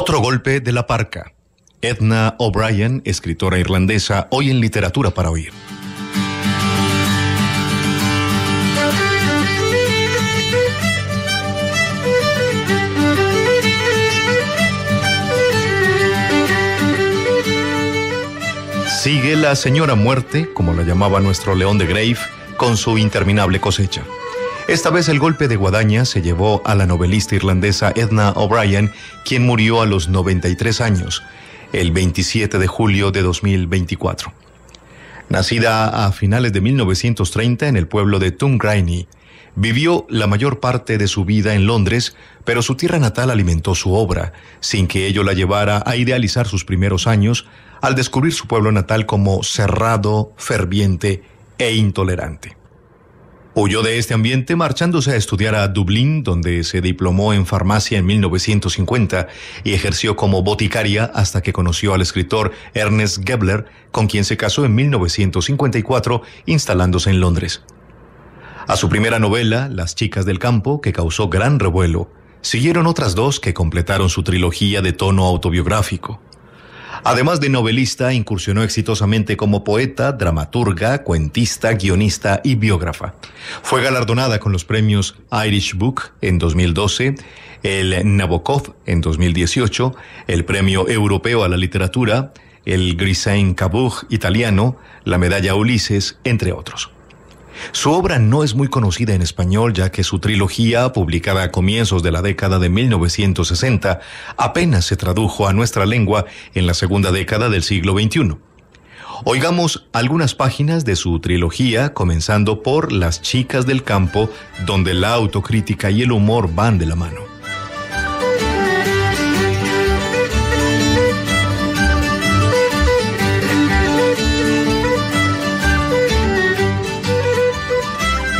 Otro golpe de la parca. Edna O'Brien, escritora irlandesa, hoy en Literatura para Oír. Sigue la señora muerte, como la llamaba nuestro León de Grave, con su interminable cosecha. Esta vez el golpe de guadaña se llevó a la novelista irlandesa Edna O'Brien, quien murió a los 93 años, el 27 de julio de 2024. Nacida a finales de 1930 en el pueblo de Tungraini, vivió la mayor parte de su vida en Londres, pero su tierra natal alimentó su obra, sin que ello la llevara a idealizar sus primeros años al descubrir su pueblo natal como cerrado, ferviente e intolerante. Huyó de este ambiente marchándose a estudiar a Dublín, donde se diplomó en farmacia en 1950 y ejerció como boticaria hasta que conoció al escritor Ernest Gebler, con quien se casó en 1954, instalándose en Londres. A su primera novela, Las chicas del campo, que causó gran revuelo, siguieron otras dos que completaron su trilogía de tono autobiográfico. Además de novelista, incursionó exitosamente como poeta, dramaturga, cuentista, guionista y biógrafa. Fue galardonada con los premios Irish Book en 2012, el Nabokov en 2018, el Premio Europeo a la Literatura, el Grisain Cabug italiano, la Medalla Ulises, entre otros. Su obra no es muy conocida en español ya que su trilogía, publicada a comienzos de la década de 1960, apenas se tradujo a nuestra lengua en la segunda década del siglo XXI. Oigamos algunas páginas de su trilogía, comenzando por Las chicas del campo, donde la autocrítica y el humor van de la mano.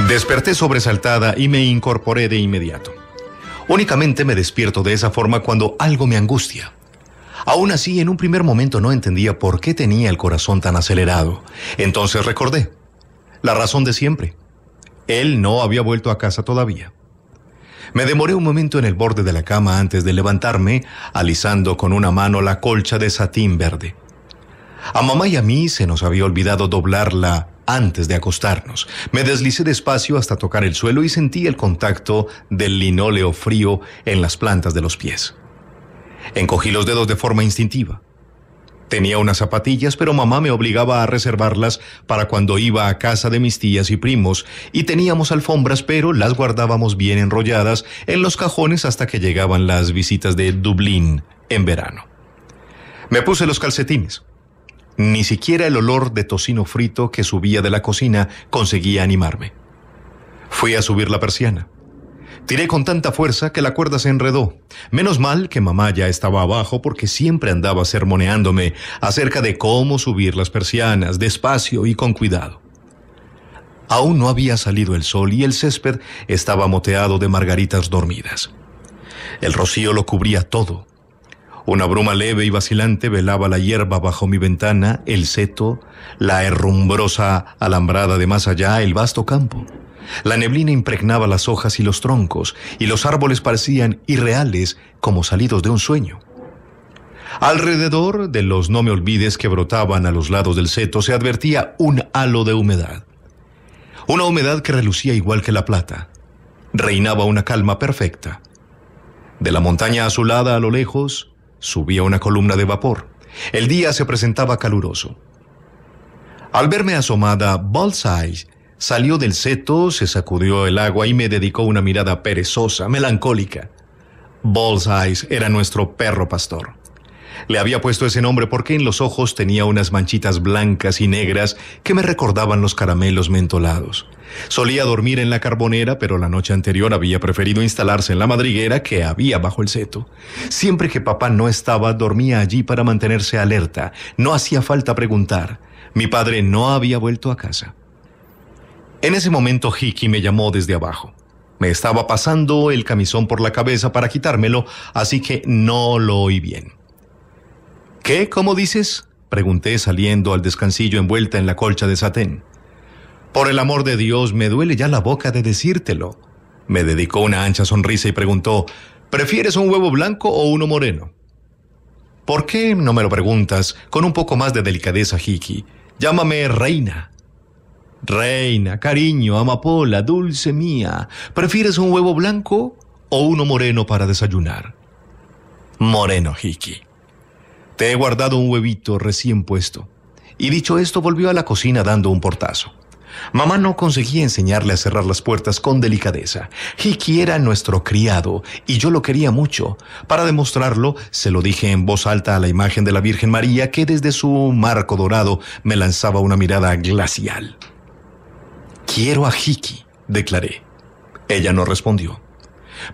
Desperté sobresaltada y me incorporé de inmediato. Únicamente me despierto de esa forma cuando algo me angustia. Aún así, en un primer momento no entendía por qué tenía el corazón tan acelerado. Entonces recordé. La razón de siempre. Él no había vuelto a casa todavía. Me demoré un momento en el borde de la cama antes de levantarme, alisando con una mano la colcha de satín verde. A mamá y a mí se nos había olvidado doblarla antes de acostarnos. Me deslicé despacio hasta tocar el suelo y sentí el contacto del linóleo frío en las plantas de los pies. Encogí los dedos de forma instintiva. Tenía unas zapatillas, pero mamá me obligaba a reservarlas para cuando iba a casa de mis tías y primos, y teníamos alfombras, pero las guardábamos bien enrolladas en los cajones hasta que llegaban las visitas de Dublín en verano. Me puse los calcetines. Ni siquiera el olor de tocino frito que subía de la cocina conseguía animarme. Fui a subir la persiana. Tiré con tanta fuerza que la cuerda se enredó. Menos mal que mamá ya estaba abajo porque siempre andaba sermoneándome acerca de cómo subir las persianas, despacio y con cuidado. Aún no había salido el sol y el césped estaba moteado de margaritas dormidas. El rocío lo cubría todo, una bruma leve y vacilante velaba la hierba bajo mi ventana, el seto, la herrumbrosa alambrada de más allá, el vasto campo. La neblina impregnaba las hojas y los troncos, y los árboles parecían irreales como salidos de un sueño. Alrededor de los no me olvides que brotaban a los lados del seto se advertía un halo de humedad. Una humedad que relucía igual que la plata. Reinaba una calma perfecta. De la montaña azulada a lo lejos, Subía una columna de vapor. El día se presentaba caluroso. Al verme asomada, Bullseye salió del seto, se sacudió el agua y me dedicó una mirada perezosa, melancólica. Bullseye era nuestro perro pastor. Le había puesto ese nombre porque en los ojos tenía unas manchitas blancas y negras que me recordaban los caramelos mentolados. Solía dormir en la carbonera, pero la noche anterior había preferido instalarse en la madriguera que había bajo el seto. Siempre que papá no estaba, dormía allí para mantenerse alerta. No hacía falta preguntar. Mi padre no había vuelto a casa. En ese momento Hiki me llamó desde abajo. Me estaba pasando el camisón por la cabeza para quitármelo, así que no lo oí bien. ¿Qué? ¿Cómo dices? Pregunté saliendo al descansillo envuelta en la colcha de satén. Por el amor de Dios, me duele ya la boca de decírtelo. Me dedicó una ancha sonrisa y preguntó, ¿prefieres un huevo blanco o uno moreno? ¿Por qué no me lo preguntas con un poco más de delicadeza, Hiki? Llámame reina. Reina, cariño, amapola, dulce mía, ¿prefieres un huevo blanco o uno moreno para desayunar? Moreno, Hiki. Te he guardado un huevito recién puesto. Y dicho esto, volvió a la cocina dando un portazo. Mamá no conseguía enseñarle a cerrar las puertas con delicadeza. Hiki era nuestro criado y yo lo quería mucho. Para demostrarlo, se lo dije en voz alta a la imagen de la Virgen María que desde su marco dorado me lanzaba una mirada glacial. Quiero a Hiki, declaré. Ella no respondió.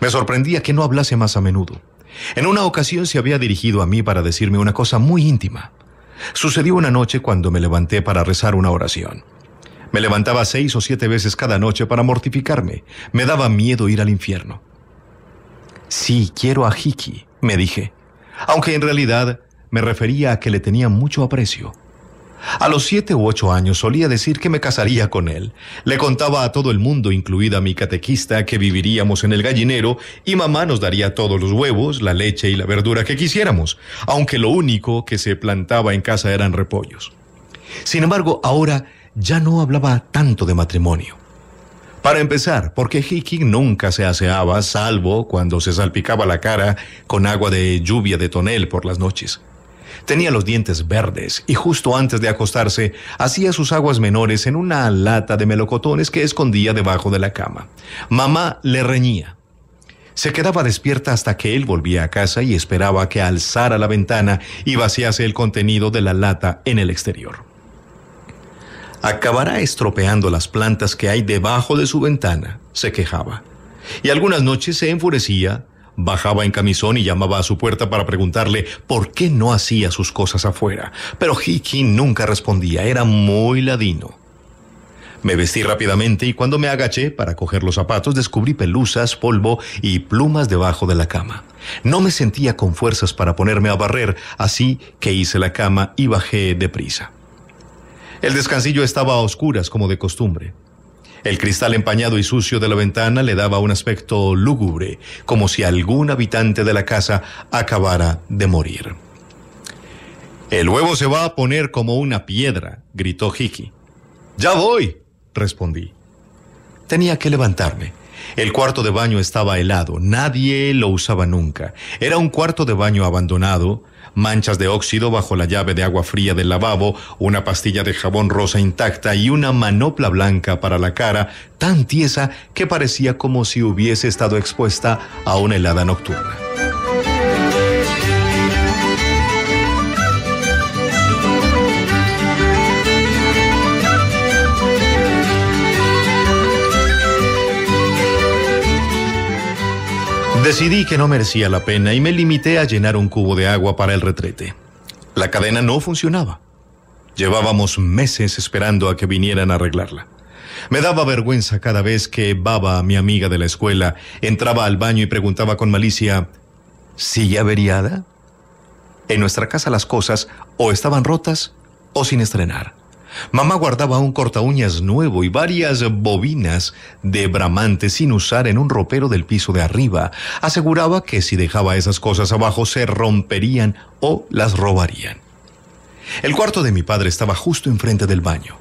Me sorprendía que no hablase más a menudo. En una ocasión se había dirigido a mí para decirme una cosa muy íntima. Sucedió una noche cuando me levanté para rezar una oración. Me levantaba seis o siete veces cada noche para mortificarme. Me daba miedo ir al infierno. Sí, quiero a Hiki, me dije, aunque en realidad me refería a que le tenía mucho aprecio. A los siete u ocho años solía decir que me casaría con él. Le contaba a todo el mundo, incluida mi catequista, que viviríamos en el gallinero y mamá nos daría todos los huevos, la leche y la verdura que quisiéramos, aunque lo único que se plantaba en casa eran repollos. Sin embargo, ahora ya no hablaba tanto de matrimonio. Para empezar, porque Hiking nunca se aseaba, salvo cuando se salpicaba la cara con agua de lluvia de tonel por las noches. Tenía los dientes verdes y justo antes de acostarse hacía sus aguas menores en una lata de melocotones que escondía debajo de la cama. Mamá le reñía. Se quedaba despierta hasta que él volvía a casa y esperaba que alzara la ventana y vaciase el contenido de la lata en el exterior. Acabará estropeando las plantas que hay debajo de su ventana, se quejaba. Y algunas noches se enfurecía Bajaba en camisón y llamaba a su puerta para preguntarle por qué no hacía sus cosas afuera, pero Hiki nunca respondía, era muy ladino. Me vestí rápidamente y cuando me agaché para coger los zapatos descubrí pelusas, polvo y plumas debajo de la cama. No me sentía con fuerzas para ponerme a barrer, así que hice la cama y bajé deprisa. El descansillo estaba a oscuras como de costumbre. El cristal empañado y sucio de la ventana le daba un aspecto lúgubre, como si algún habitante de la casa acabara de morir. El huevo se va a poner como una piedra, gritó Hiki. Ya voy, respondí. Tenía que levantarme. El cuarto de baño estaba helado, nadie lo usaba nunca. Era un cuarto de baño abandonado, manchas de óxido bajo la llave de agua fría del lavabo, una pastilla de jabón rosa intacta y una manopla blanca para la cara tan tiesa que parecía como si hubiese estado expuesta a una helada nocturna. Decidí que no merecía la pena y me limité a llenar un cubo de agua para el retrete. La cadena no funcionaba. Llevábamos meses esperando a que vinieran a arreglarla. Me daba vergüenza cada vez que Baba, mi amiga de la escuela, entraba al baño y preguntaba con malicia, ¿Sigue averiada? En nuestra casa las cosas o estaban rotas o sin estrenar. Mamá guardaba un cortaúñas nuevo y varias bobinas de bramante sin usar en un ropero del piso de arriba. Aseguraba que si dejaba esas cosas abajo se romperían o las robarían. El cuarto de mi padre estaba justo enfrente del baño.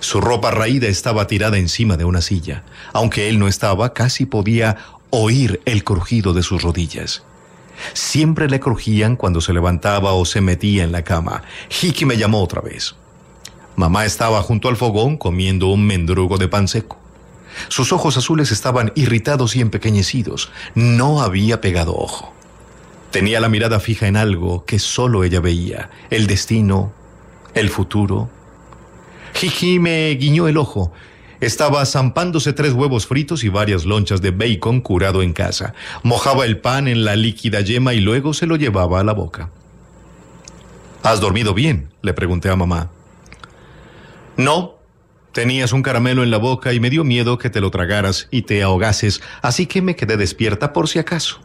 Su ropa raída estaba tirada encima de una silla. Aunque él no estaba, casi podía oír el crujido de sus rodillas. Siempre le crujían cuando se levantaba o se metía en la cama. Hiki me llamó otra vez. Mamá estaba junto al fogón comiendo un mendrugo de pan seco. Sus ojos azules estaban irritados y empequeñecidos. No había pegado ojo. Tenía la mirada fija en algo que solo ella veía, el destino, el futuro. Jiji me guiñó el ojo. Estaba zampándose tres huevos fritos y varias lonchas de bacon curado en casa. Mojaba el pan en la líquida yema y luego se lo llevaba a la boca. ¿Has dormido bien? le pregunté a mamá. No, Tenías un caramelo en la boca y me dio miedo que te lo tragaras y te ahogases, así que me quedé despierta por si acaso.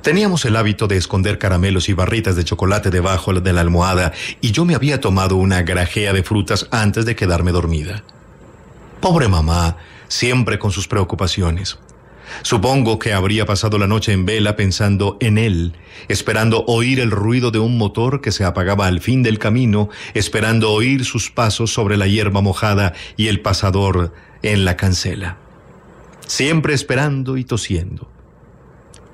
Teníamos el hábito de esconder caramelos y barritas de chocolate debajo de la almohada y yo me había tomado una grajea de frutas antes de quedarme dormida. Pobre mamá, siempre con sus preocupaciones. Supongo que habría pasado la noche en vela pensando en él, esperando oír el ruido de un motor que se apagaba al fin del camino, esperando oír sus pasos sobre la hierba mojada y el pasador en la cancela. Siempre esperando y tosiendo.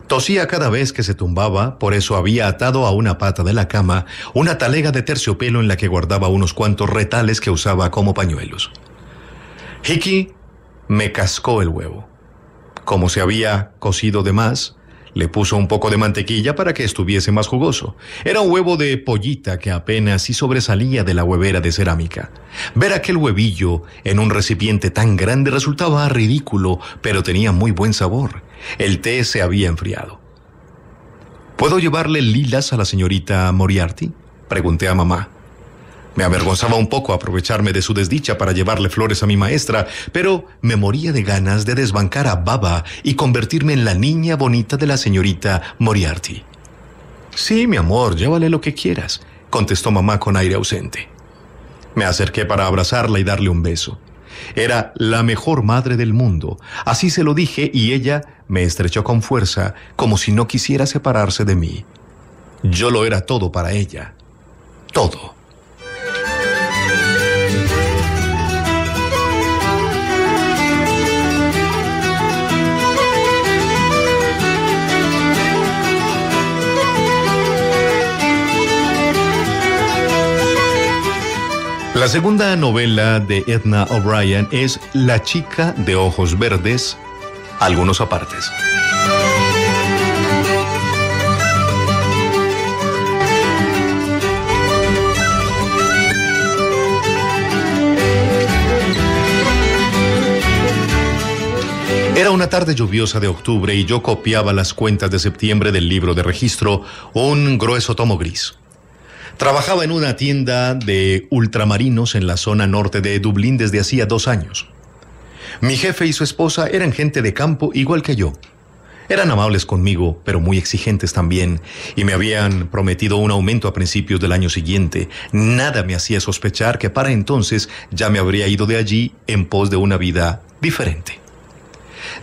Tosía cada vez que se tumbaba, por eso había atado a una pata de la cama una talega de terciopelo en la que guardaba unos cuantos retales que usaba como pañuelos. Hickey me cascó el huevo. Como se había cocido de más, le puso un poco de mantequilla para que estuviese más jugoso. Era un huevo de pollita que apenas sí sobresalía de la huevera de cerámica. Ver aquel huevillo en un recipiente tan grande resultaba ridículo, pero tenía muy buen sabor. El té se había enfriado. ¿Puedo llevarle lilas a la señorita Moriarty? Pregunté a mamá. Me avergonzaba un poco aprovecharme de su desdicha para llevarle flores a mi maestra, pero me moría de ganas de desbancar a Baba y convertirme en la niña bonita de la señorita Moriarty. Sí, mi amor, llévale lo que quieras, contestó mamá con aire ausente. Me acerqué para abrazarla y darle un beso. Era la mejor madre del mundo. Así se lo dije y ella me estrechó con fuerza, como si no quisiera separarse de mí. Yo lo era todo para ella. Todo. La segunda novela de Edna O'Brien es La chica de ojos verdes, algunos apartes. Era una tarde lluviosa de octubre y yo copiaba las cuentas de septiembre del libro de registro, un grueso tomo gris. Trabajaba en una tienda de ultramarinos en la zona norte de Dublín desde hacía dos años. Mi jefe y su esposa eran gente de campo igual que yo. Eran amables conmigo, pero muy exigentes también, y me habían prometido un aumento a principios del año siguiente. Nada me hacía sospechar que para entonces ya me habría ido de allí en pos de una vida diferente.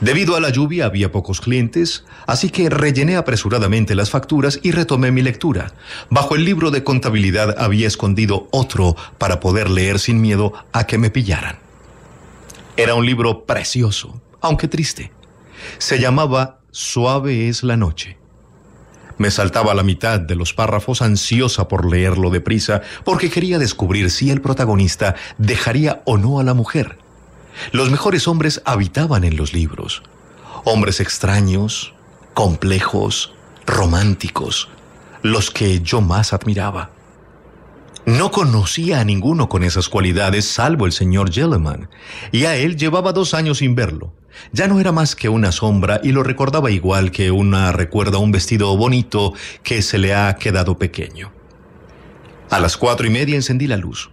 Debido a la lluvia había pocos clientes, así que rellené apresuradamente las facturas y retomé mi lectura. Bajo el libro de contabilidad había escondido otro para poder leer sin miedo a que me pillaran. Era un libro precioso, aunque triste. Se llamaba Suave es la noche. Me saltaba la mitad de los párrafos ansiosa por leerlo deprisa, porque quería descubrir si el protagonista dejaría o no a la mujer. Los mejores hombres habitaban en los libros. Hombres extraños, complejos, románticos, los que yo más admiraba. No conocía a ninguno con esas cualidades salvo el señor Gelleman, y a él llevaba dos años sin verlo. Ya no era más que una sombra y lo recordaba igual que una recuerda un vestido bonito que se le ha quedado pequeño. A las cuatro y media encendí la luz.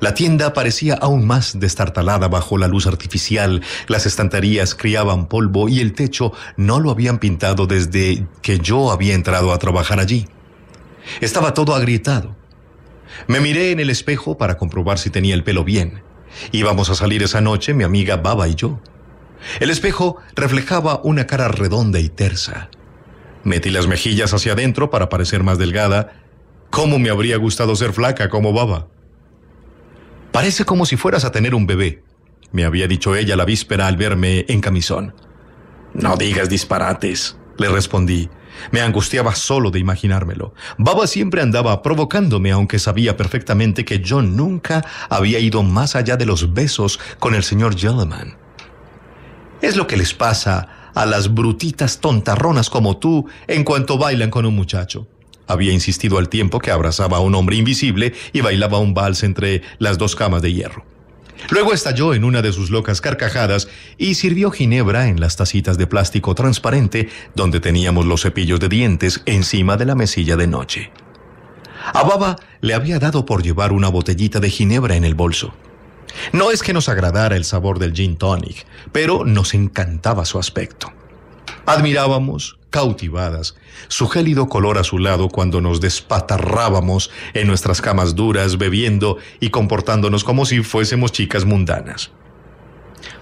La tienda parecía aún más destartalada bajo la luz artificial, las estanterías criaban polvo y el techo no lo habían pintado desde que yo había entrado a trabajar allí. Estaba todo agrietado. Me miré en el espejo para comprobar si tenía el pelo bien. Íbamos a salir esa noche mi amiga Baba y yo. El espejo reflejaba una cara redonda y tersa. Metí las mejillas hacia adentro para parecer más delgada. ¿Cómo me habría gustado ser flaca como Baba? Parece como si fueras a tener un bebé, me había dicho ella la víspera al verme en camisón. No digas disparates, le respondí. Me angustiaba solo de imaginármelo. Baba siempre andaba provocándome, aunque sabía perfectamente que yo nunca había ido más allá de los besos con el señor Gentleman. Es lo que les pasa a las brutitas tontarronas como tú en cuanto bailan con un muchacho había insistido al tiempo que abrazaba a un hombre invisible y bailaba un vals entre las dos camas de hierro. Luego estalló en una de sus locas carcajadas y sirvió ginebra en las tacitas de plástico transparente donde teníamos los cepillos de dientes encima de la mesilla de noche. A Baba le había dado por llevar una botellita de ginebra en el bolso. No es que nos agradara el sabor del gin tonic, pero nos encantaba su aspecto. Admirábamos, cautivadas, su gélido color azulado cuando nos despatarrábamos en nuestras camas duras, bebiendo y comportándonos como si fuésemos chicas mundanas.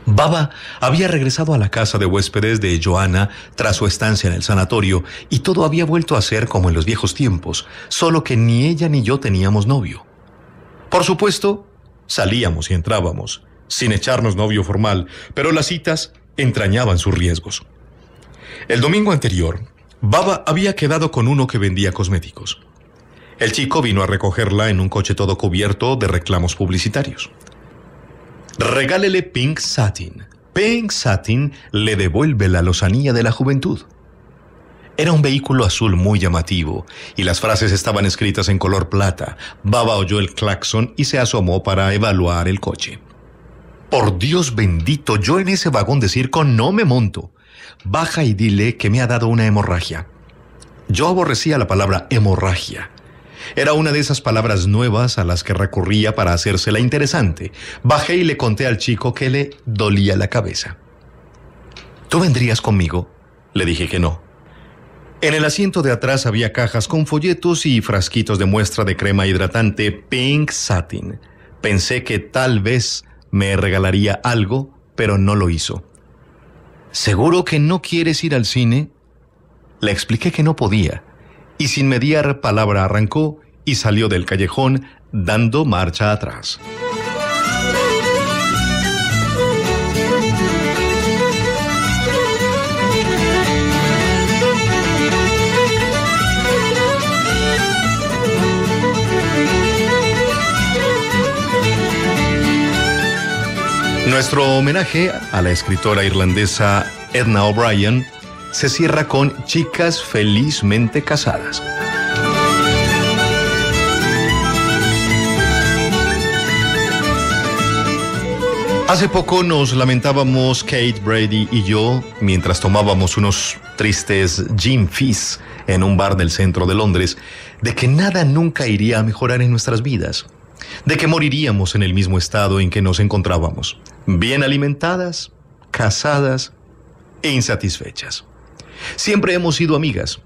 Baba había regresado a la casa de huéspedes de Joana tras su estancia en el sanatorio y todo había vuelto a ser como en los viejos tiempos, solo que ni ella ni yo teníamos novio. Por supuesto, salíamos y entrábamos, sin echarnos novio formal, pero las citas entrañaban sus riesgos. El domingo anterior, Baba había quedado con uno que vendía cosméticos. El chico vino a recogerla en un coche todo cubierto de reclamos publicitarios. Regálele Pink Satin. Pink Satin le devuelve la lozanía de la juventud. Era un vehículo azul muy llamativo y las frases estaban escritas en color plata. Baba oyó el claxon y se asomó para evaluar el coche. Por Dios bendito, yo en ese vagón de circo no me monto baja y dile que me ha dado una hemorragia. Yo aborrecía la palabra hemorragia. Era una de esas palabras nuevas a las que recurría para hacérsela interesante. Bajé y le conté al chico que le dolía la cabeza. ¿Tú vendrías conmigo? Le dije que no. En el asiento de atrás había cajas con folletos y frasquitos de muestra de crema hidratante Pink Satin. Pensé que tal vez me regalaría algo, pero no lo hizo. ¿Seguro que no quieres ir al cine? Le expliqué que no podía, y sin mediar palabra arrancó y salió del callejón dando marcha atrás. Nuestro homenaje a la escritora irlandesa Edna O'Brien se cierra con Chicas felizmente casadas. Hace poco nos lamentábamos Kate Brady y yo mientras tomábamos unos tristes gin fizz en un bar del centro de Londres de que nada nunca iría a mejorar en nuestras vidas, de que moriríamos en el mismo estado en que nos encontrábamos bien alimentadas, casadas e insatisfechas. Siempre hemos sido amigas.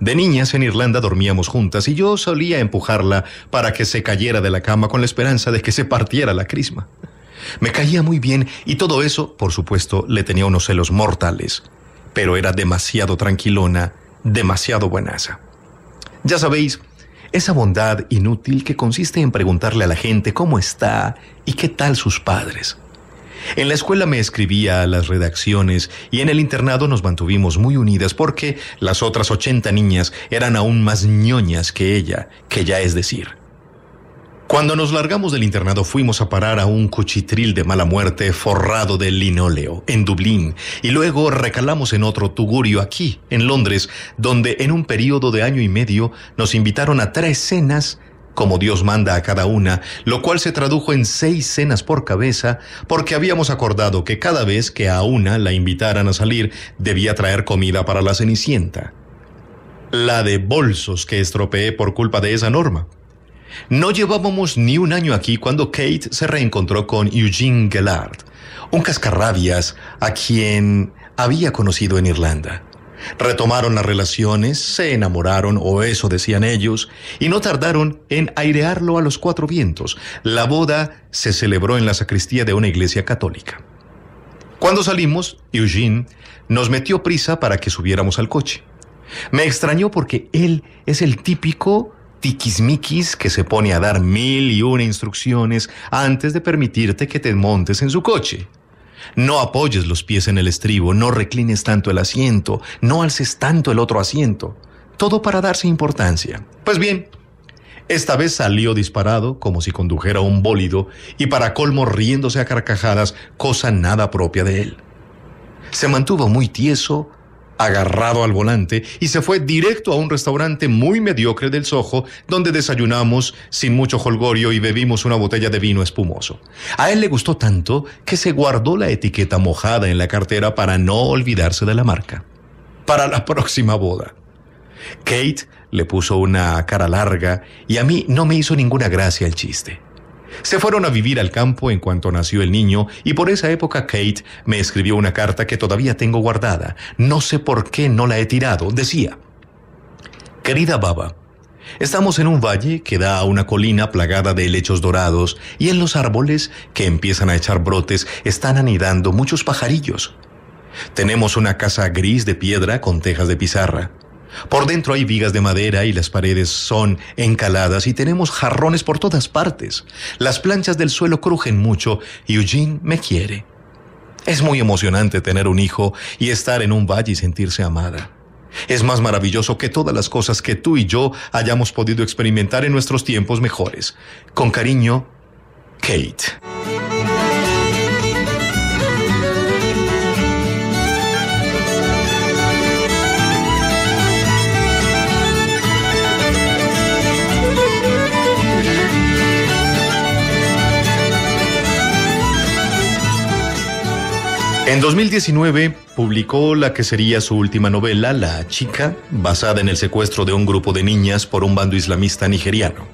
De niñas en Irlanda dormíamos juntas y yo solía empujarla para que se cayera de la cama con la esperanza de que se partiera la crisma. Me caía muy bien y todo eso, por supuesto, le tenía unos celos mortales, pero era demasiado tranquilona, demasiado buenaza. Ya sabéis, esa bondad inútil que consiste en preguntarle a la gente cómo está y qué tal sus padres. En la escuela me escribía a las redacciones y en el internado nos mantuvimos muy unidas porque las otras 80 niñas eran aún más ñoñas que ella, que ya es decir. Cuando nos largamos del internado fuimos a parar a un cuchitril de mala muerte forrado de linóleo en Dublín y luego recalamos en otro tugurio aquí, en Londres, donde en un periodo de año y medio nos invitaron a tres cenas como Dios manda a cada una, lo cual se tradujo en seis cenas por cabeza, porque habíamos acordado que cada vez que a una la invitaran a salir, debía traer comida para la cenicienta. La de bolsos que estropeé por culpa de esa norma. No llevábamos ni un año aquí cuando Kate se reencontró con Eugene Gellard, un cascarrabias a quien había conocido en Irlanda. Retomaron las relaciones, se enamoraron, o eso decían ellos, y no tardaron en airearlo a los cuatro vientos. La boda se celebró en la sacristía de una iglesia católica. Cuando salimos, Eugene nos metió prisa para que subiéramos al coche. Me extrañó porque él es el típico tiquismiquis que se pone a dar mil y una instrucciones antes de permitirte que te montes en su coche. No apoyes los pies en el estribo, no reclines tanto el asiento, no alces tanto el otro asiento. Todo para darse importancia. Pues bien, esta vez salió disparado como si condujera un bólido y para colmo riéndose a carcajadas, cosa nada propia de él. Se mantuvo muy tieso, agarrado al volante y se fue directo a un restaurante muy mediocre del Soho donde desayunamos sin mucho holgorio y bebimos una botella de vino espumoso. A él le gustó tanto que se guardó la etiqueta mojada en la cartera para no olvidarse de la marca. Para la próxima boda. Kate le puso una cara larga y a mí no me hizo ninguna gracia el chiste. Se fueron a vivir al campo en cuanto nació el niño y por esa época Kate me escribió una carta que todavía tengo guardada. No sé por qué no la he tirado. Decía, Querida Baba, Estamos en un valle que da a una colina plagada de helechos dorados y en los árboles que empiezan a echar brotes están anidando muchos pajarillos. Tenemos una casa gris de piedra con tejas de pizarra. Por dentro hay vigas de madera y las paredes son encaladas y tenemos jarrones por todas partes. Las planchas del suelo crujen mucho y Eugene me quiere. Es muy emocionante tener un hijo y estar en un valle y sentirse amada. Es más maravilloso que todas las cosas que tú y yo hayamos podido experimentar en nuestros tiempos mejores. Con cariño, Kate. En 2019 publicó la que sería su última novela, La chica, basada en el secuestro de un grupo de niñas por un bando islamista nigeriano.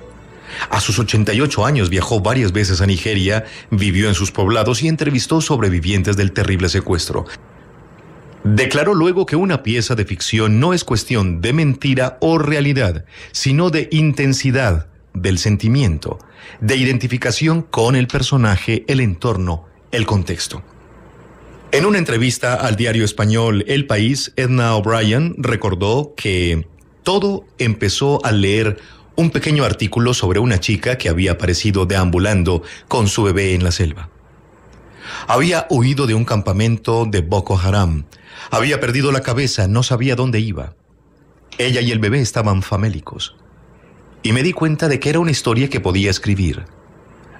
A sus 88 años viajó varias veces a Nigeria, vivió en sus poblados y entrevistó sobrevivientes del terrible secuestro. Declaró luego que una pieza de ficción no es cuestión de mentira o realidad, sino de intensidad del sentimiento, de identificación con el personaje, el entorno, el contexto. En una entrevista al diario español El País, Edna O'Brien recordó que todo empezó al leer un pequeño artículo sobre una chica que había aparecido deambulando con su bebé en la selva. Había huido de un campamento de Boko Haram. Había perdido la cabeza, no sabía dónde iba. Ella y el bebé estaban famélicos. Y me di cuenta de que era una historia que podía escribir.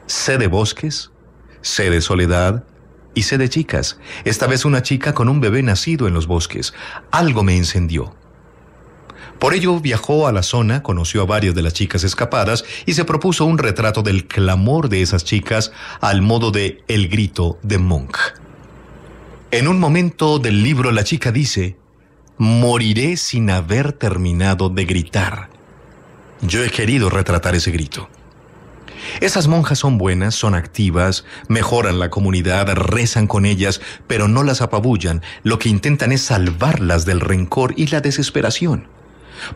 Sé de bosques, sé de soledad, y sé de chicas, esta vez una chica con un bebé nacido en los bosques. Algo me encendió Por ello viajó a la zona, conoció a varias de las chicas escapadas y se propuso un retrato del clamor de esas chicas al modo de El grito de Monk. En un momento del libro la chica dice, moriré sin haber terminado de gritar. Yo he querido retratar ese grito. Esas monjas son buenas, son activas, mejoran la comunidad, rezan con ellas, pero no las apabullan. Lo que intentan es salvarlas del rencor y la desesperación.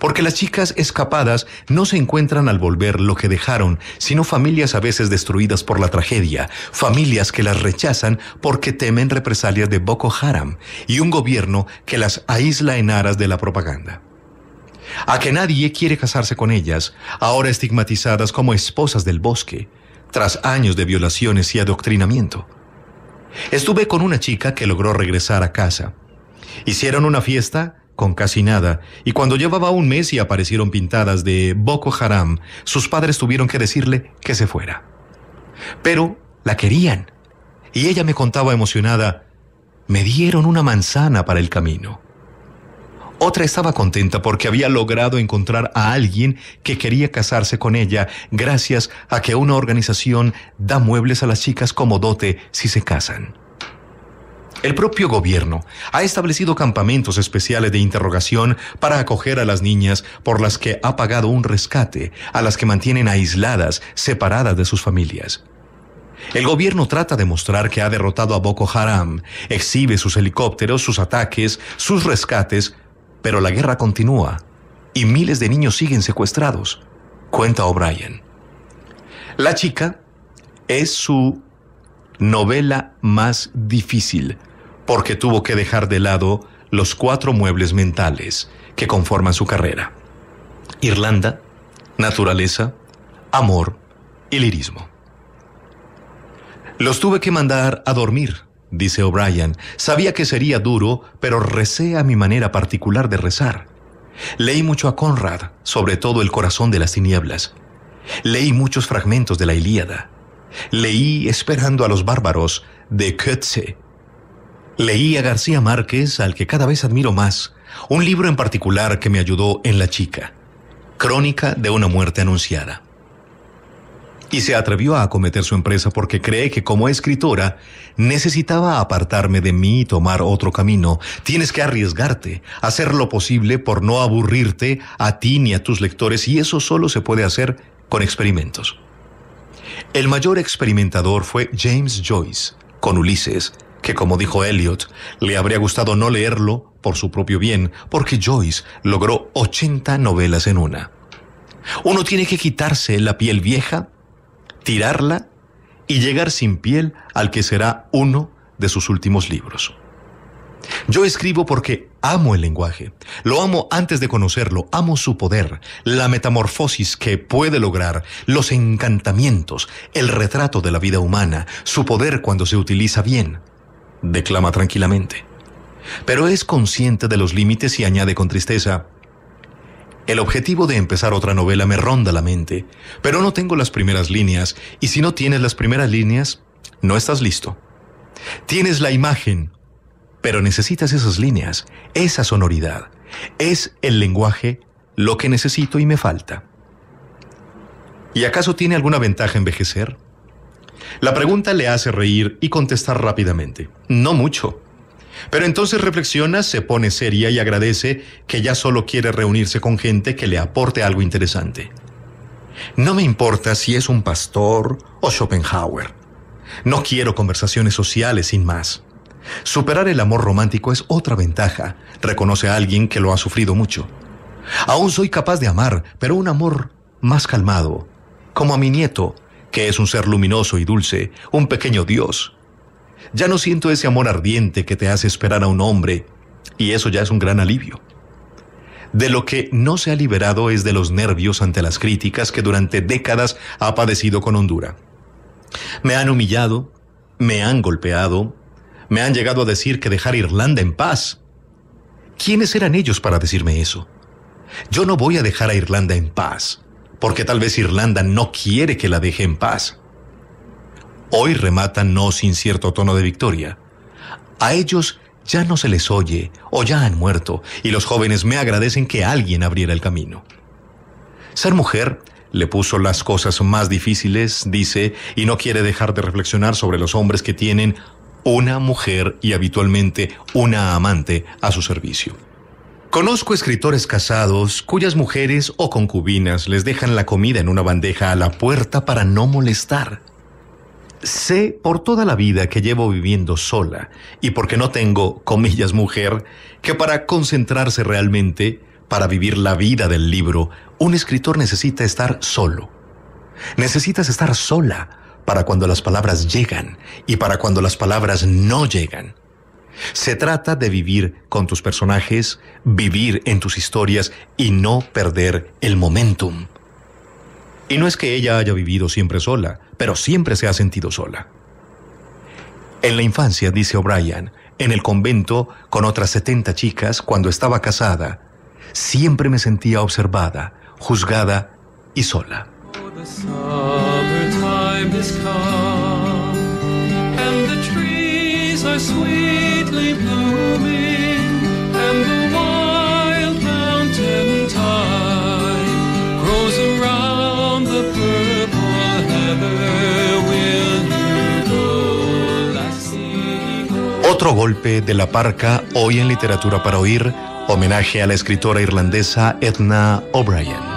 Porque las chicas escapadas no se encuentran al volver lo que dejaron, sino familias a veces destruidas por la tragedia, familias que las rechazan porque temen represalias de Boko Haram y un gobierno que las aísla en aras de la propaganda a que nadie quiere casarse con ellas, ahora estigmatizadas como esposas del bosque, tras años de violaciones y adoctrinamiento. Estuve con una chica que logró regresar a casa. Hicieron una fiesta con casi nada, y cuando llevaba un mes y aparecieron pintadas de Boko Haram, sus padres tuvieron que decirle que se fuera. Pero la querían, y ella me contaba emocionada, me dieron una manzana para el camino. Otra estaba contenta porque había logrado encontrar a alguien que quería casarse con ella gracias a que una organización da muebles a las chicas como dote si se casan. El propio gobierno ha establecido campamentos especiales de interrogación para acoger a las niñas por las que ha pagado un rescate, a las que mantienen aisladas, separadas de sus familias. El gobierno trata de mostrar que ha derrotado a Boko Haram, exhibe sus helicópteros, sus ataques, sus rescates, pero la guerra continúa y miles de niños siguen secuestrados, cuenta O'Brien. La chica es su novela más difícil porque tuvo que dejar de lado los cuatro muebles mentales que conforman su carrera. Irlanda, naturaleza, amor y lirismo. Los tuve que mandar a dormir, dice O'Brien. Sabía que sería duro, pero recé a mi manera particular de rezar. Leí mucho a Conrad, sobre todo El corazón de las tinieblas. Leí muchos fragmentos de la Ilíada. Leí Esperando a los bárbaros de Goethe. Leí a García Márquez, al que cada vez admiro más, un libro en particular que me ayudó en La chica, Crónica de una muerte anunciada y se atrevió a acometer su empresa porque cree que como escritora necesitaba apartarme de mí y tomar otro camino. Tienes que arriesgarte, hacer lo posible por no aburrirte a ti ni a tus lectores y eso solo se puede hacer con experimentos. El mayor experimentador fue James Joyce, con Ulises, que como dijo Eliot, le habría gustado no leerlo por su propio bien, porque Joyce logró 80 novelas en una. Uno tiene que quitarse la piel vieja tirarla y llegar sin piel al que será uno de sus últimos libros. Yo escribo porque amo el lenguaje, lo amo antes de conocerlo, amo su poder, la metamorfosis que puede lograr, los encantamientos, el retrato de la vida humana, su poder cuando se utiliza bien, declama tranquilamente. Pero es consciente de los límites y añade con tristeza, el objetivo de empezar otra novela me ronda la mente, pero no tengo las primeras líneas, y si no tienes las primeras líneas, no estás listo. Tienes la imagen, pero necesitas esas líneas, esa sonoridad. Es el lenguaje lo que necesito y me falta. ¿Y acaso tiene alguna ventaja envejecer? La pregunta le hace reír y contestar rápidamente. No mucho. Pero entonces reflexiona, se pone seria y agradece que ya solo quiere reunirse con gente que le aporte algo interesante. No me importa si es un pastor o Schopenhauer. No quiero conversaciones sociales sin más. Superar el amor romántico es otra ventaja, reconoce a alguien que lo ha sufrido mucho. Aún soy capaz de amar, pero un amor más calmado, como a mi nieto, que es un ser luminoso y dulce, un pequeño Dios, ya no siento ese amor ardiente que te hace esperar a un hombre, y eso ya es un gran alivio. De lo que no se ha liberado es de los nervios ante las críticas que durante décadas ha padecido con Honduras. Me han humillado, me han golpeado, me han llegado a decir que dejar Irlanda en paz. ¿Quiénes eran ellos para decirme eso? Yo no voy a dejar a Irlanda en paz, porque tal vez Irlanda no quiere que la deje en paz hoy rematan no sin cierto tono de victoria. A ellos ya no se les oye o ya han muerto y los jóvenes me agradecen que alguien abriera el camino. Ser mujer le puso las cosas más difíciles, dice, y no quiere dejar de reflexionar sobre los hombres que tienen una mujer y habitualmente una amante a su servicio. Conozco escritores casados cuyas mujeres o concubinas les dejan la comida en una bandeja a la puerta para no molestar. Sé por toda la vida que llevo viviendo sola y porque no tengo, comillas, mujer, que para concentrarse realmente, para vivir la vida del libro, un escritor necesita estar solo. Necesitas estar sola para cuando las palabras llegan y para cuando las palabras no llegan. Se trata de vivir con tus personajes, vivir en tus historias y no perder el momentum. Y no es que ella haya vivido siempre sola, pero siempre se ha sentido sola. En la infancia, dice O'Brien, en el convento con otras 70 chicas cuando estaba casada, siempre me sentía observada, juzgada y sola. Otro golpe de la parca, hoy en Literatura para Oír, homenaje a la escritora irlandesa Edna O'Brien.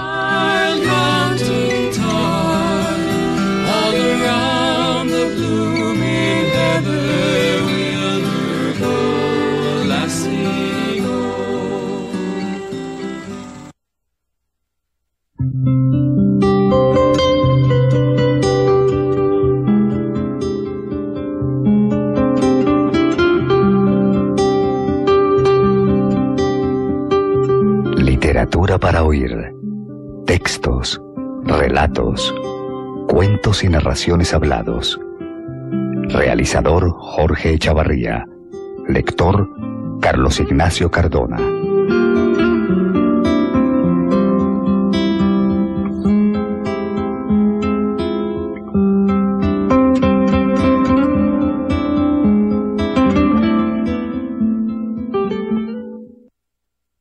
hablados. Realizador Jorge Echavarría. Lector Carlos Ignacio Cardona.